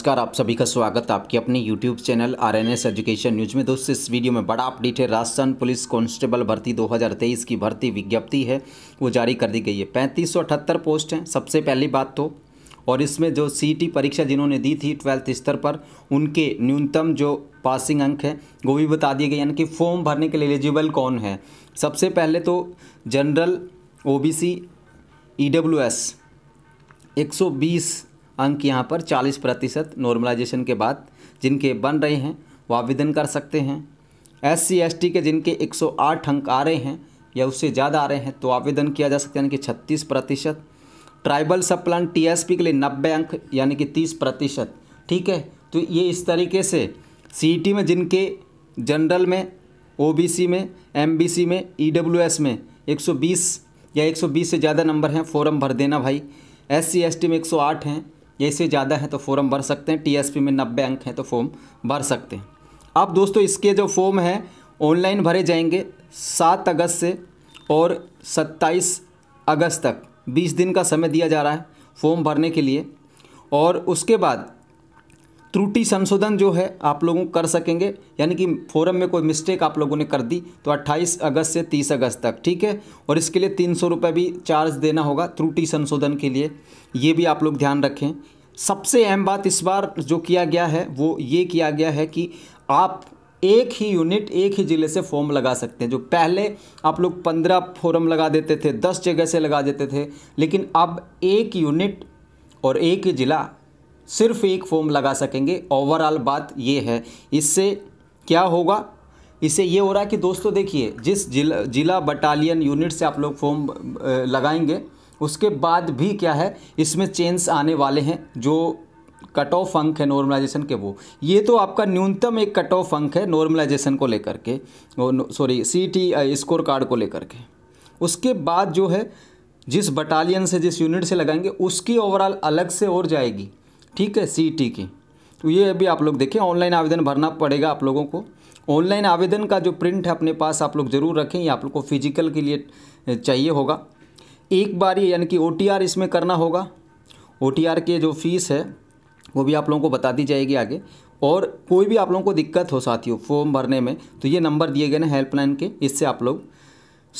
नमस्कार आप सभी का स्वागत आपके अपने YouTube channel R N S education news में दोस्तों इस वीडियो में बड़ा अपडेट है राजस्थान पुलिस कांस्टेबल भर्ती 2023 की भर्ती विज्ञप्ति है वो जारी कर दी गई है पैंतीस पोस्ट हैं सबसे पहली बात तो और इसमें जो सी परीक्षा जिन्होंने दी थी ट्वेल्थ स्तर पर उनके न्यूनतम जो पासिंग अंक है वो भी बता दिए गए यानी कि फॉर्म भरने के लिए एलिजिबल कौन है सबसे पहले तो general O B C S एक सौ बीस अंक यहाँ पर 40 प्रतिशत नॉर्मलाइजेशन के बाद जिनके बन रहे हैं वो आवेदन कर सकते हैं एस सी के जिनके 108 अंक आ रहे हैं या उससे ज़्यादा आ रहे हैं तो आवेदन किया जा सकता है यानी कि छत्तीस प्रतिशत ट्राइबल सब प्लान टी के लिए नब्बे अंक यानी कि तीस प्रतिशत ठीक है तो ये इस तरीके से सी e में जिनके जनरल में ओबीसी में एमबीसी में ईडब्ल्यूएस e में 120 या 120 से ज़्यादा नंबर हैं फॉर्म भर देना भाई एससी एसटी में 108 हैं इससे ज़्यादा है तो फॉर्म भर सकते हैं टीएसपी में नब्बे अंक हैं तो फॉर्म भर सकते हैं अब दोस्तों इसके जो फॉर्म हैं ऑनलाइन भरे जाएंगे सात अगस्त से और सत्ताईस अगस्त तक बीस दिन का समय दिया जा रहा है फॉर्म भरने के लिए और उसके बाद त्रुटि संशोधन जो है आप लोगों कर सकेंगे यानी कि फोरम में कोई मिस्टेक आप लोगों ने कर दी तो 28 अगस्त से 30 अगस्त तक ठीक है और इसके लिए तीन सौ भी चार्ज देना होगा त्रुटि संशोधन के लिए ये भी आप लोग ध्यान रखें सबसे अहम बात इस बार जो किया गया है वो ये किया गया है कि आप एक ही यूनिट एक ही ज़िले से फॉर्म लगा सकते हैं जो पहले आप लोग पंद्रह फॉर्म लगा देते थे दस जगह से लगा देते थे लेकिन अब एक यूनिट और एक ज़िला सिर्फ एक फॉर्म लगा सकेंगे ओवरऑल बात ये है इससे क्या होगा इससे ये हो रहा है कि दोस्तों देखिए जिस जिला जिला बटालियन यूनिट से आप लोग फॉर्म लगाएंगे उसके बाद भी क्या है इसमें चेंज आने वाले हैं जो कट ऑफ अंक है नॉर्मलाइजेशन के वो ये तो आपका न्यूनतम एक कट ऑफ अंक है नॉर्मलाइजेशन को लेकर के sorry C T score card को लेकर के उसके बाद जो है जिस बटालियन से जिस यूनिट से लगाएंगे उसकी ओवरऑल अलग से और जाएगी ठीक है सी टी की तो ये अभी आप लोग देखें ऑनलाइन आवेदन भरना पड़ेगा आप लोगों को ऑनलाइन आवेदन का जो प्रिंट है अपने पास आप लोग ज़रूर रखें ये आप लोग को फिजिकल के लिए चाहिए होगा एक बार ही यानी कि ओ इसमें करना होगा ओ के जो फीस है वो भी आप लोगों को बता दी जाएगी आगे और कोई भी आप लोगों को दिक्कत हो साथियों फॉर्म भरने में तो ये नंबर दिए गए ना हेल्पलाइन के इससे आप लोग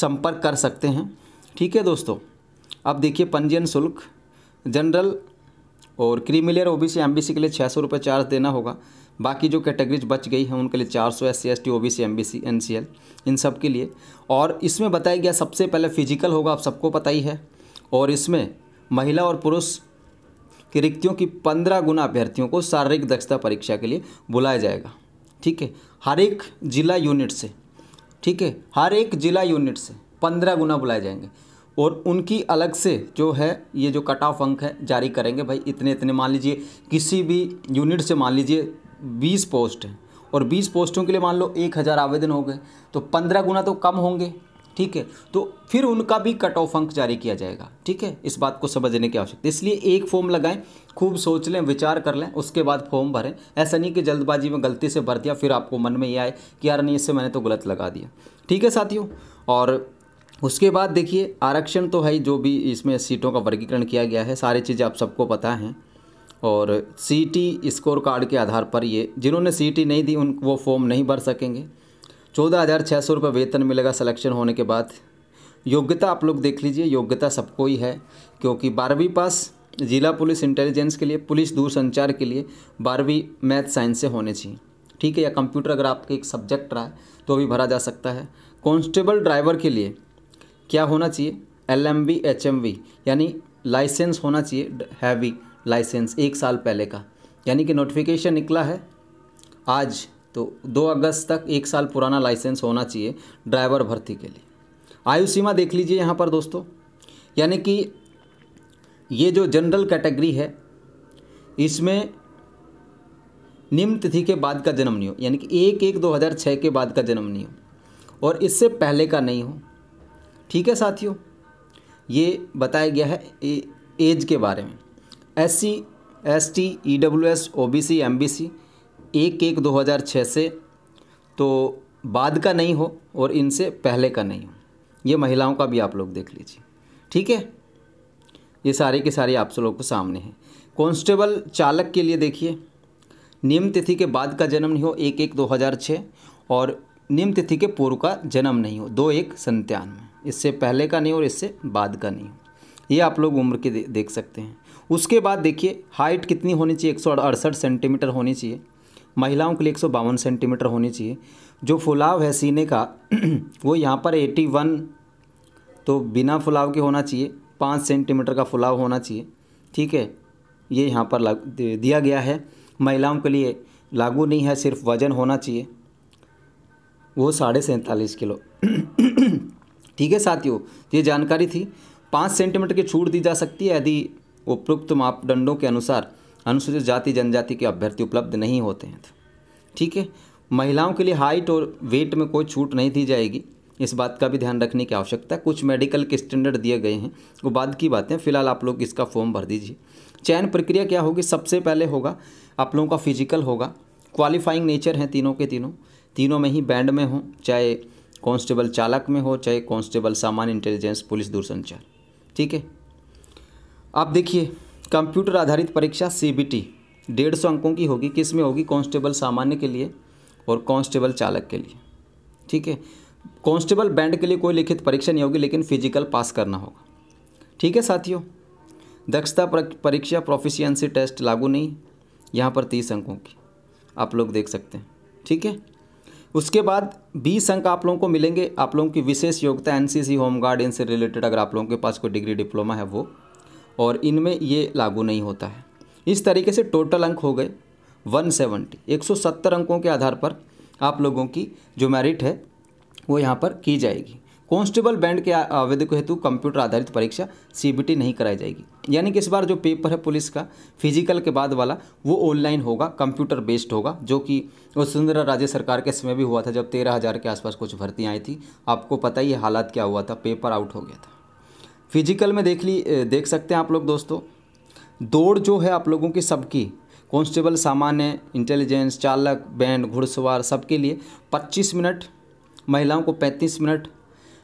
संपर्क कर सकते हैं ठीक है दोस्तों अब देखिए पंजीयन शुल्क जनरल और creamy layer O B C M B C के लिए छः सौ रुपये चार्ज देना होगा बाकी जो कैटेगरीज बच गई हैं उनके लिए चार सौ S C S T O B C M B C N C L इन सब के लिए और इसमें बताया गया सबसे पहले फिजिकल होगा आप सबको पता ही है और इसमें महिला और पुरुष की रिक्तियों की पंद्रह गुना अभ्यर्थियों को शारीरिक दक्षता परीक्षा के लिए बुलाया जाएगा ठीक है हर एक जिला यूनिट से ठीक है हर एक जिला यूनिट से पंद्रह गुना बुलाए जाएंगे और उनकी अलग से जो है ये जो कट ऑफ अंक है जारी करेंगे भाई इतने इतने मान लीजिए किसी भी यूनिट से मान लीजिए बीस पोस्ट हैं और बीस पोस्टों के लिए मान लो एक हज़ार आवेदन हो गए तो पंद्रह गुना तो कम होंगे ठीक है तो फिर उनका भी कट ऑफ अंक जारी किया जाएगा ठीक है इस बात को समझने की आवश्यकता इसलिए एक फॉर्म लगाएं खूब सोच लें विचार कर लें उसके बाद फॉर्म भरें ऐसा नहीं कि जल्दबाजी में गलती से भर दिया फिर आपको मन में ये आए कि यार नहीं इससे मैंने तो गलत लगा दिया ठीक है साथियों और उसके बाद देखिए आरक्षण तो है जो भी इसमें सीटों का वर्गीकरण किया गया है सारी चीज़ें आप सबको पता हैं और सी टी स्कोर कार्ड के आधार पर ये जिन्होंने सी टी नहीं दी उन वो फॉर्म नहीं भर सकेंगे चौदह हज़ार छः सौ रुपये वेतन मिलेगा सिलेक्शन होने के बाद योग्यता आप लोग देख लीजिए योग्यता सबको ही है क्योंकि बारहवीं पास जिला पुलिस इंटेलिजेंस के लिए पुलिस दूरसंचार के लिए बारहवीं मैथ साइंस से होने चाहिए ठीक है या कंप्यूटर अगर आपके एक सब्जेक्ट रहा है तो भी भरा जा सकता है कॉन्स्टेबल ड्राइवर के लिए क्या होना चाहिए L M H M V यानी लाइसेंस होना चाहिए हैवी लाइसेंस एक साल पहले का यानी कि नोटिफिकेशन निकला है आज तो 2 अगस्त तक एक साल पुराना लाइसेंस होना चाहिए ड्राइवर भर्ती के लिए आयु सीमा देख लीजिए यहाँ पर दोस्तों यानी कि ये जो जनरल कैटेगरी है इसमें निम्न तिथि के बाद का जन्म नहीं हो यानी कि एक एक दो हज़ार छः के बाद का जन्म नहीं हो और इससे पहले का नहीं हो ठीक है साथियों ये बताया गया है एज के बारे में S C S T E W S O B C M B C एक एक दो हज़ार छः से तो बाद का नहीं हो और इनसे पहले का नहीं हो ये महिलाओं का भी आप लोग देख लीजिए ठीक है ये सारे के सारे आप सब लोग को सामने हैं कॉन्स्टेबल चालक के लिए देखिए निम्न तिथि के बाद का जन्म नहीं हो एक एक दो हज़ार छः और निम्न तिथि के पूर्व का जन्म नहीं हो दो एक संतानवे इससे पहले का नहीं और इससे बाद का नहीं हो ये आप लोग उम्र के दे, देख सकते हैं उसके बाद देखिए हाइट कितनी होनी चाहिए एक सेंटीमीटर होनी चाहिए महिलाओं के लिए एक सेंटीमीटर होनी चाहिए जो फुलाव है सीने का वो यहाँ पर 81 तो बिना फुलाव के होना चाहिए पाँच सेंटीमीटर का फुलाव होना चाहिए ठीक है ये यहाँ पर लग दिया गया है महिलाओं के लिए लागू नहीं है सिर्फ वजन होना चाहिए वो साढ़े सैंतालीस किलो ठीक है साथियों ये जानकारी थी पाँच सेंटीमीटर की छूट दी जा सकती है यदि उपयुक्त मापदंडों के अनुसार अनुसूचित जाति जनजाति के अभ्यर्थी उपलब्ध नहीं होते हैं ठीक है महिलाओं के लिए हाइट और वेट में कोई छूट नहीं दी जाएगी इस बात का भी ध्यान रखने की आवश्यकता है कुछ मेडिकल के स्टैंडर्ड दिए गए हैं वो बाद की बातें फिलहाल आप लोग इसका फॉर्म भर दीजिए चयन प्रक्रिया क्या होगी सबसे पहले होगा आप लोगों का फिजिकल होगा क्वालिफाइंग नेचर हैं तीनों के तीनों तीनों में ही बैंड में हों चाहे कांस्टेबल चालक में हो चाहे कांस्टेबल सामान्य इंटेलिजेंस पुलिस दूरसंचार ठीक है आप देखिए कंप्यूटर आधारित परीक्षा सी बी टी डेढ़ सौ अंकों की होगी किस में होगी कांस्टेबल सामान्य के लिए और कांस्टेबल चालक के लिए ठीक है कांस्टेबल बैंड के लिए कोई लिखित परीक्षा नहीं होगी लेकिन फिजिकल पास करना होगा ठीक है साथियों दक्षता परीक्षा प्रोफिशियंसी टेस्ट लागू नहीं यहाँ पर तीस अंकों की आप लोग देख सकते हैं ठीक है उसके बाद बीस अंक आप लोगों को मिलेंगे आप लोगों की विशेष योग्यता एनसीसी होमगार्ड इनसे रिलेटेड अगर आप लोगों के पास कोई डिग्री डिप्लोमा है वो और इनमें ये लागू नहीं होता है इस तरीके से टोटल अंक हो गए 170 170 अंकों के आधार पर आप लोगों की जो मेरिट है वो यहाँ पर की जाएगी कॉन्स्टेबल बैंड के आवेदक हेतु कंप्यूटर आधारित परीक्षा सी नहीं कराई जाएगी यानी कि इस बार जो पेपर है पुलिस का फिजिकल के बाद वाला वो ऑनलाइन होगा कंप्यूटर बेस्ड होगा जो कि वसुंधरा राज्य सरकार के समय भी हुआ था जब तेरह हज़ार के आसपास कुछ भर्तियाँ आई थी आपको पता ही हालात क्या हुआ था पेपर आउट हो गया था फिजिकल में देख ली देख सकते हैं आप लोग दोस्तों दौड़ जो है आप लोगों की सबकी कांस्टेबल सामान्य इंटेलिजेंस चालक बैंड घुड़सवार सबके लिए 25 मिनट महिलाओं को 35 मिनट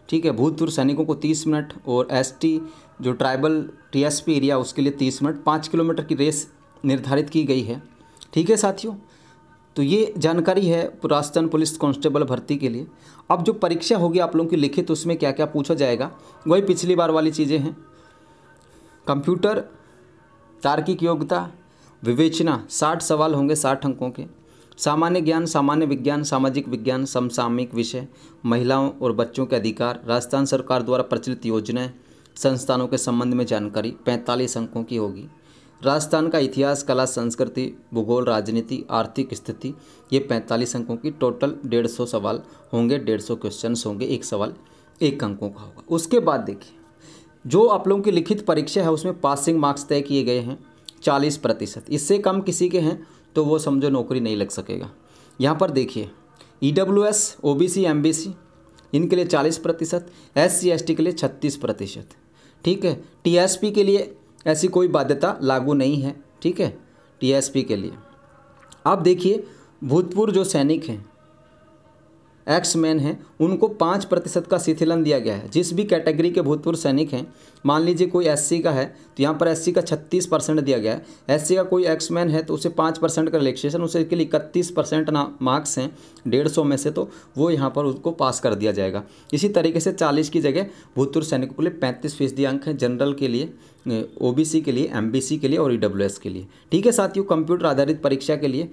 ठीक है भूतपूर्व सैनिकों को 30 मिनट और एसटी जो ट्राइबल टीएसपी एरिया उसके लिए 30 मिनट पाँच किलोमीटर की रेस निर्धारित की गई है ठीक है साथियों तो ये जानकारी है राजस्थान पुलिस कांस्टेबल भर्ती के लिए अब जो परीक्षा होगी आप लोगों की लिखित तो उसमें क्या क्या पूछा जाएगा वही पिछली बार वाली चीज़ें हैं कंप्यूटर तार्किक योग्यता विवेचना साठ सवाल होंगे साठ अंकों के सामान्य ज्ञान सामान्य विज्ञान सामाजिक विज्ञान समसामयिक विषय महिलाओं और बच्चों के अधिकार राजस्थान सरकार द्वारा प्रचलित योजनाएं संस्थानों के संबंध में जानकारी पैंतालीस अंकों की होगी राजस्थान का इतिहास कला संस्कृति भूगोल राजनीति आर्थिक स्थिति ये पैंतालीस अंकों की टोटल डेढ़ सौ सवाल होंगे डेढ़ सौ क्वेश्चन होंगे एक सवाल एक अंकों का होगा उसके बाद देखिए जो आप लोगों की लिखित परीक्षा है उसमें पासिंग मार्क्स तय किए गए हैं चालीस प्रतिशत इससे कम किसी के हैं तो वो समझो नौकरी नहीं लग सकेगा यहाँ पर देखिए E W S O B C M B C इनके लिए चालीस प्रतिशत एस सी एस टी के लिए छत्तीस प्रतिशत ठीक है टी एस पी के लिए ऐसी कोई बाध्यता लागू नहीं है ठीक है टीएसपी के लिए आप देखिए भूतपूर्व जो सैनिक हैं एक्स मैन हैं उनको पाँच प्रतिशत का शिथिलन दिया गया है जिस भी कैटेगरी के भूतपूर्व सैनिक हैं मान लीजिए कोई एससी का है तो यहाँ पर एससी का छत्तीस परसेंट दिया गया है एससी का कोई एक्स मैन है तो उसे पाँच परसेंट का रिलेक्सेशन उसे के लिए इकतीस परसेंट ना मार्क्स हैं डेढ़ सौ में से तो वो यहाँ पर उसको पास कर दिया जाएगा इसी तरीके से चालीस की जगह भूतपूर्व सैनिकों के लिए पैंतीस फीसदी अंक हैं जनरल के लिए ओ के लिए एम के लिए और ई e के लिए ठीक है साथियों कंप्यूटर आधारित परीक्षा के लिए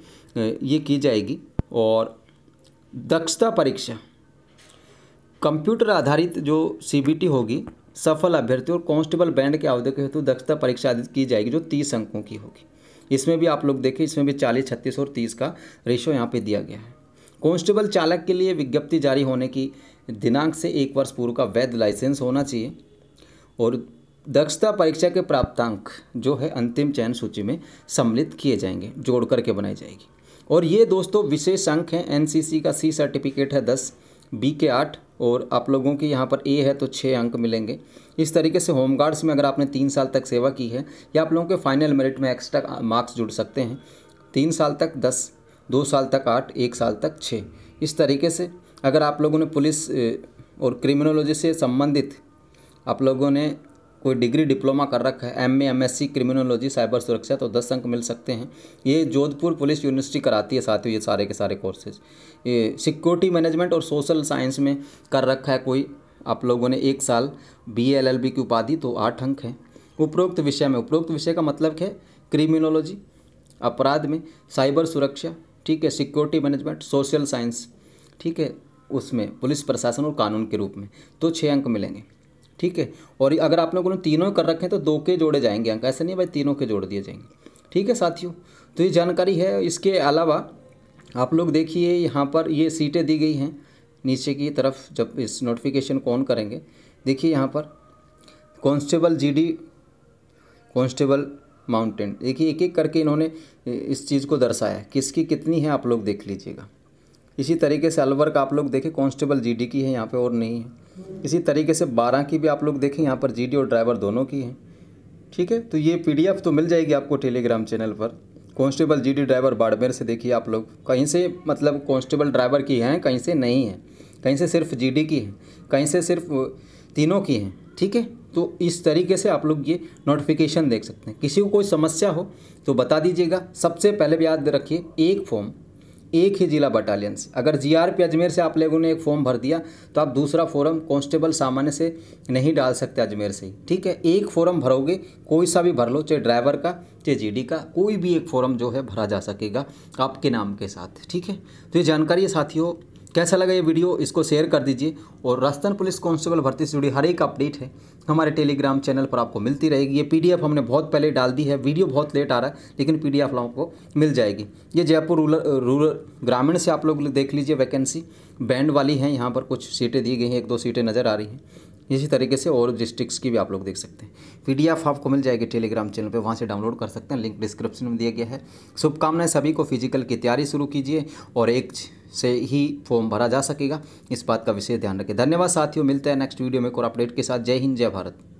ये की जाएगी और दक्षता परीक्षा कंप्यूटर आधारित जो सी होगी सफल अभ्यर्थी और कांस्टेबल बैंड के आवेदक के हेतु दक्षता परीक्षा आदित की जाएगी जो तीस अंकों की होगी इसमें भी आप लोग देखें इसमें भी चालीस छत्तीस और तीस का रेशो यहाँ पे दिया गया है कांस्टेबल चालक के लिए विज्ञप्ति जारी होने की दिनांक से एक वर्ष पूर्व का वैध लाइसेंस होना चाहिए और दक्षता परीक्षा के प्राप्तांक जो है अंतिम चयन सूची में सम्मिलित किए जाएंगे जोड़ करके बनाई जाएगी और ये दोस्तों विशेष अंक हैं एनसीसी का सी सर्टिफिकेट है दस बी के आठ और आप लोगों के यहाँ पर ए है तो छः अंक मिलेंगे इस तरीके से होमगार्ड्स में अगर आपने तीन साल तक सेवा की है या आप लोगों के फाइनल मेरिट में एक्स्ट्रा मार्क्स जुड़ सकते हैं तीन साल तक दस दो साल तक आठ एक साल तक छः इस तरीके से अगर आप लोगों ने पुलिस और क्रिमिनोलॉजी से संबंधित आप लोगों ने कोई डिग्री डिप्लोमा कर रखा है M A M S C criminology cyber सुरक्षा तो दस अंक मिल सकते हैं ये जोधपुर पुलिस यूनिवर्सिटी कराती है साथियों ये सारे के सारे कोर्सेज ये सिक्योरिटी मैनेजमेंट और सोशल साइंस में कर रखा है कोई आप लोगों ने एक साल बी एल एल बी की उपाधि तो आठ अंक है उपरोक्त विषय में उपरोक्त विषय का मतलब है क्रिमिनोलॉजी अपराध में साइबर सुरक्षा ठीक है सिक्योरिटी मैनेजमेंट सोशल साइंस ठीक है उसमें पुलिस प्रशासन और कानून के रूप में तो छः अंक मिलेंगे ठीक है और अगर आपने ने तीनों कर रखे हैं तो दो के जोड़े जाएंगे अंक ऐसे नहीं भाई तीनों के जोड़ दिए जाएंगे ठीक है साथियों तो ये जानकारी है इसके अलावा आप लोग देखिए यहाँ पर ये सीटें दी गई हैं नीचे की तरफ जब इस नोटिफिकेशन को ऑन करेंगे देखिए यहाँ पर कांस्टेबल जीडी कांस्टेबल माउंटेन देखिए एक एक करके इन्होंने इस चीज़ को दर्शाया किसकी कितनी है आप लोग देख लीजिएगा इसी तरीके से अलवर का आप लोग देखें कांस्टेबल जीडी की है यहाँ पे और नहीं है इसी तरीके से बारह की भी आप लोग देखें यहाँ पर जी और ड्राइवर दोनों की हैं ठीक है तो ये पी तो मिल जाएगी आपको टेलीग्राम चैनल पर कांस्टेबल जीडी ड्राइवर बाड़मेर से देखिए आप लोग कहीं से मतलब कांस्टेबल ड्राइवर की हैं कहीं से नहीं है कहीं से सिर्फ डी की हैं कहीं से सिर्फ तीनों की हैं ठीक है तो इस तरीके से आप लोग ये नोटिफिकेशन देख सकते हैं किसी को कोई समस्या हो तो बता दीजिएगा सबसे पहले भी याद रखिए एक फॉर्म एक ही जिला बटालियंस अगर जीआरपी अजमेर से आप लोगों ने एक फॉर्म भर दिया तो आप दूसरा फॉर्म कांस्टेबल सामान्य से नहीं डाल सकते अजमेर से ठीक है एक फॉर्म भरोगे कोई सा भी भर लो चाहे ड्राइवर का चाहे जीडी का कोई भी एक फॉर्म जो है भरा जा सकेगा आपके नाम के साथ ठीक है तो ये जानकारी साथियों कैसा लगा ये वीडियो इसको शेयर कर दीजिए और राजस्थान पुलिस कांस्टेबल भर्ती से जुड़ी हर एक अपडेट है हमारे टेलीग्राम चैनल पर आपको मिलती रहेगी ये पीडीएफ हमने बहुत पहले डाल दी है वीडियो बहुत लेट आ रहा है लेकिन पीडीएफ आपको मिल जाएगी ये जयपुर रूरल रूरल ग्रामीण से आप लोग देख लीजिए वैकेंसी बैंड वाली है यहाँ पर कुछ सीटें दी गई हैं एक दो सीटें नज़र आ रही हैं इसी तरीके से और डिस्ट्रिक्स की भी आप लोग देख सकते हैं पीडीएफ आपको मिल जाएगी टेलीग्राम चैनल पर वहाँ से डाउनलोड कर सकते हैं लिंक डिस्क्रिप्शन में दिया गया है शुभकामनाएं सभी को फिजिकल की तैयारी शुरू कीजिए और एक से ही फॉर्म भरा जा सकेगा इस बात का विशेष ध्यान रखें धन्यवाद साथियों मिलते हैं नेक्स्ट वीडियो में एक और अपडेट के साथ जय हिंद जय भारत